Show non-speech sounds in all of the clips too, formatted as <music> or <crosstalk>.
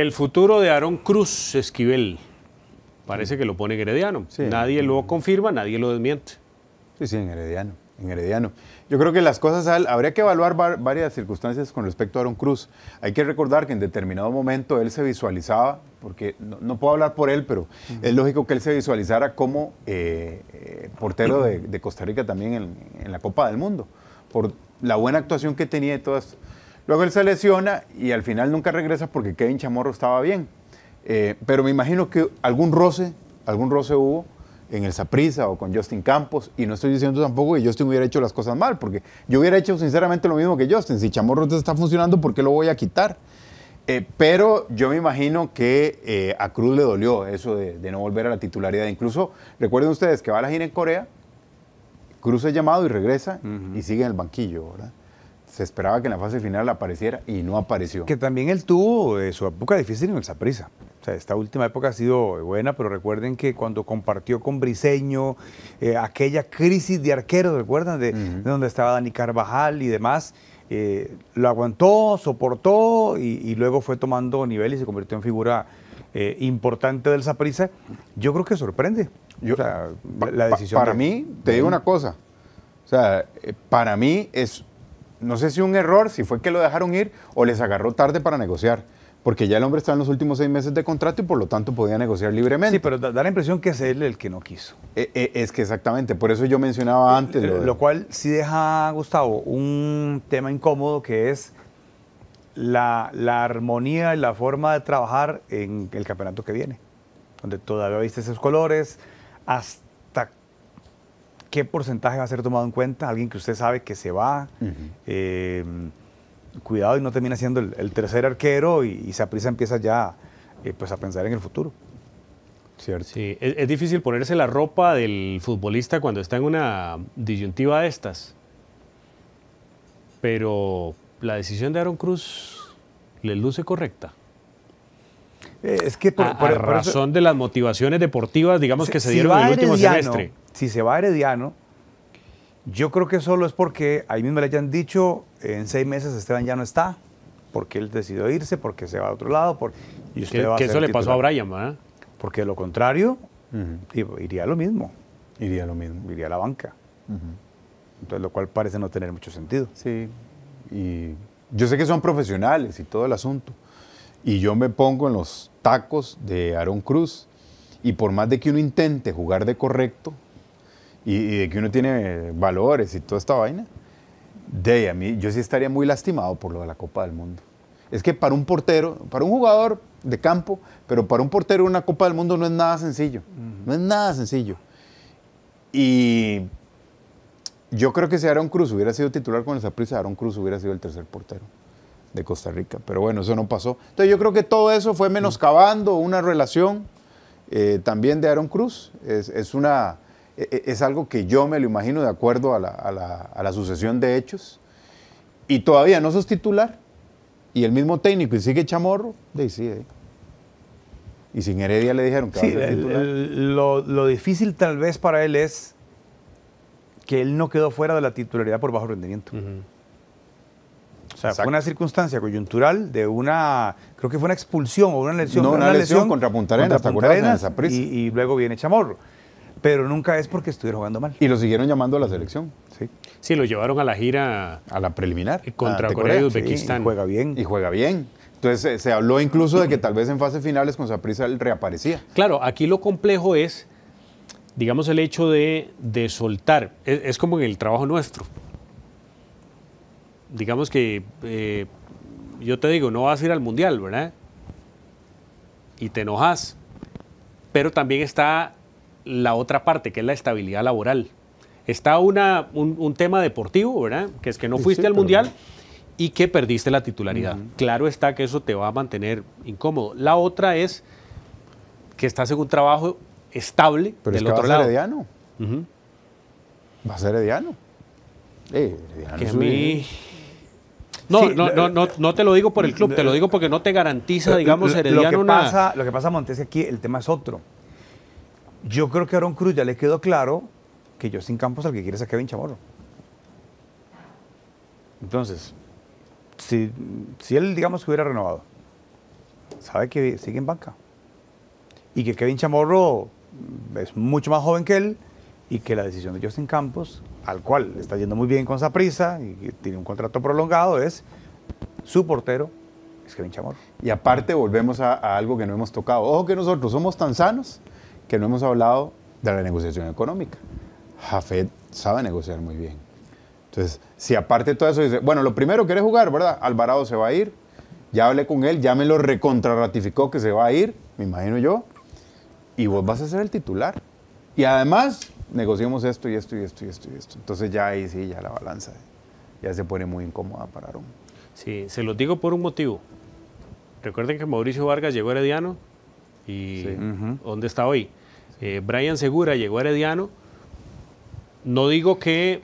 El futuro de Aarón Cruz Esquivel. Parece que lo pone Herediano. Nadie lo confirma, nadie lo desmiente. Sí, sí, en Herediano. En Herediano. Yo creo que las cosas habría que evaluar varias circunstancias con respecto a Aaron Cruz. Hay que recordar que en determinado momento él se visualizaba, porque no, puedo hablar por él, pero es lógico que él se visualizara como eh, eh, portero <clears throat> de, Costa Rica también en, la Copa del Mundo, por la buena actuación que tenía y todas Luego él se lesiona y al final nunca regresa porque Kevin Chamorro estaba bien. Eh, pero me imagino que algún roce, algún roce hubo en el Saprisa o con Justin Campos. Y no estoy diciendo tampoco que Justin hubiera hecho las cosas mal, porque yo hubiera hecho sinceramente lo mismo que Justin. Si Chamorro te está funcionando, ¿por qué lo voy a quitar? Eh, pero yo me imagino que eh, a Cruz le dolió eso de, no volver a la titularidad. Incluso recuerden ustedes que va a la gira en Corea, Cruz es llamado y regresa y sigue en el banquillo, ¿verdad? se esperaba que en la fase final apareciera y no apareció. Que también él tuvo eh, su época difícil en el Saprisa. O sea, esta última época ha sido buena, pero recuerden que cuando compartió con Briseño eh, aquella crisis de arqueros, ¿recuerdan? De, donde estaba Dani Carvajal y demás, eh, lo aguantó, soportó y, luego fue tomando nivel y se convirtió en figura importante del Saprisa. Yo creo que sorprende. la decisión. para mí, te digo una cosa. O sea, para mí es no sé si un error, si fue que lo dejaron ir o les agarró tarde para negociar. Porque ya el hombre está en los últimos seis meses de contrato y por lo tanto podía negociar libremente. Sí, pero da, la impresión que es él el que no quiso. Eh, eh, es que exactamente, por eso yo mencionaba eh, antes. Lo, cual sí deja, Gustavo, un tema incómodo que es la, la, armonía y la forma de trabajar en el campeonato que viene, donde todavía viste esos colores, hasta ¿qué porcentaje va a ser tomado en cuenta? Alguien que usted sabe que se va, eh, cuidado y no termina siendo el, tercer arquero y, se aprisa empieza ya eh, pues a pensar en el futuro. Cierto. es, difícil ponerse la ropa del futbolista cuando está en una disyuntiva de estas. Pero la decisión de Aaron Cruz le luce correcta. Eh, es que por, razón de las motivaciones deportivas, digamos, que se dieron en el último semestre si se va a Herediano, yo creo que solo es porque ahí mismo le hayan dicho, en seis meses Esteban ya no está, porque él decidió irse, porque se va a otro lado. porque y usted eso le pasó a Brian, ¿verdad? Porque de lo contrario, iría lo mismo. Iría lo mismo. Iría a la banca. Entonces, lo cual parece no tener mucho sentido. Sí. Y yo sé que son profesionales y todo el asunto. Y yo me pongo en los tacos de Aaron Cruz. Y por más de que uno intente jugar de correcto, y, de que uno tiene valores y toda esta vaina, de a mí yo sí estaría muy lastimado por lo de la Copa del Mundo. Es que para un portero, para un jugador de campo, pero para un portero una Copa del Mundo no es nada sencillo. No es nada sencillo. Y yo creo que si Aaron Cruz hubiera sido titular con esa prisa, Aaron Cruz hubiera sido el tercer portero de Costa Rica. Pero bueno, eso no pasó. Entonces yo creo que todo eso fue menoscabando una relación eh, también de Aaron Cruz. es una e, e, es algo que yo me lo imagino de acuerdo a la, sucesión de hechos. Y todavía no sos titular, y el mismo técnico y sigue chamorro, decide. Y sin Heredia le dijeron que va titular. lo, difícil tal vez para él es que él no quedó fuera de la titularidad por bajo rendimiento. O sea, fue una circunstancia coyuntural de una, creo que fue una expulsión o una lesión. No, una, lesión, contra Punta Arenas, y, luego viene Chamorro pero nunca es porque estuvieron jugando mal. Y lo siguieron llamando a la selección. Sí, sí lo llevaron a la gira. A la preliminar. Eh, contra ah, Corea, y Uzbekistán. y juega bien. Y juega bien. Entonces eh, se habló incluso de que tal vez en fases finales con Saprissa él reaparecía. Claro, aquí lo complejo es, digamos, el hecho de, de soltar. Es, como en el trabajo nuestro. Digamos que eh, yo te digo, no vas a ir al mundial, ¿verdad? Y te enojas. Pero también está la otra parte, que es la estabilidad laboral. Está una, un, tema deportivo, ¿verdad? Que es que no fuiste al Mundial y que perdiste la titularidad. Claro está que eso te va a mantener incómodo. La otra es que estás en un trabajo estable Pero del otro lado. A herediano. Va a ser herediano. que a mí... No, no, no, no, te lo digo por el club, te lo digo porque no te garantiza, digamos, Herediano lo que pasa, Lo que pasa, Montes, que aquí el tema es otro. Yo creo que a Aaron Cruz ya le quedó claro que Sin Campos al que quiere es a Kevin Chamorro. Entonces, si, él, digamos, hubiera renovado, sabe que sigue en banca. Y que Kevin Chamorro es mucho más joven que él y que la decisión de Justin Campos, al cual está yendo muy bien con esa prisa y tiene un contrato prolongado, es su portero es Kevin Chamorro. Y aparte volvemos a, a algo que no hemos tocado. Ojo que nosotros somos tan sanos que no hemos hablado de la negociación económica. Jafet sabe negociar muy bien. Entonces, si aparte de todo eso dice, bueno, lo primero quiere jugar, ¿verdad? Alvarado se va a ir, ya hablé con él, ya me lo recontrarratificó que se va a ir, me imagino yo, y vos vas a ser el titular. Y además, negociamos esto y esto y esto y esto Entonces ya ahí sí, ya la balanza ya se pone muy incómoda para Arón. Sí, se lo digo por un motivo. Recuerden que Mauricio Vargas llegó herediano y ¿dónde está hoy? Eh, Brian Segura llegó a Herediano, no digo que...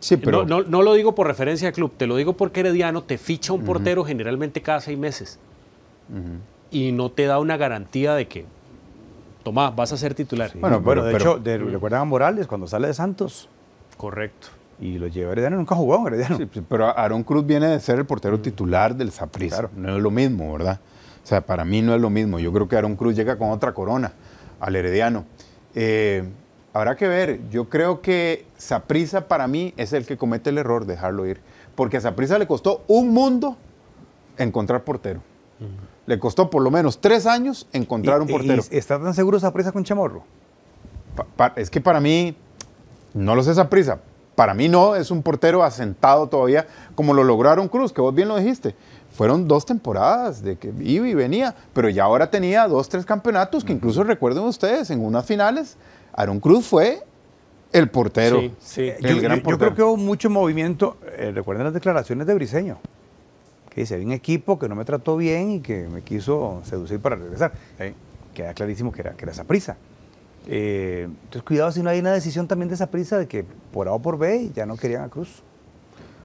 Sí, pero... No, lo digo por referencia al club, te lo digo porque Herediano te ficha un portero generalmente cada seis meses. Y no te da una garantía de que, Tomás, vas a ser titular. bueno, pero, de hecho, recuerdan a Morales cuando sale de Santos. Correcto y lo lleva Herediano, nunca jugó en Herediano. pero Aaron Cruz viene de ser el portero titular del Saprissa, claro. no es lo mismo, ¿verdad? O sea, para mí no es lo mismo. Yo creo que Aaron Cruz llega con otra corona al Herediano. Eh, habrá que ver, yo creo que Saprisa para mí es el que comete el error de dejarlo ir, porque a Saprisa le costó un mundo encontrar portero. Le costó por lo menos tres años encontrar un portero. ¿y ¿Está tan seguro Saprisa con Chamorro? es que para mí, no lo sé Saprisa, para mí no, es un portero asentado todavía, como lo lograron Cruz, que vos bien lo dijiste fueron dos temporadas de que iba y venía, pero ya ahora tenía dos, tres campeonatos que incluso recuerden ustedes, en unas finales, Aaron Cruz fue el portero. Sí, eh, El gran portero. Yo creo que hubo mucho movimiento, eh, recuerden las declaraciones de Briseño, que dice, había un equipo que no me trató bien y que me quiso seducir para regresar. Queda clarísimo que era, que era esa prisa. Eh, entonces, cuidado si no hay una decisión también de esa prisa de que por A o por B ya no querían a Cruz.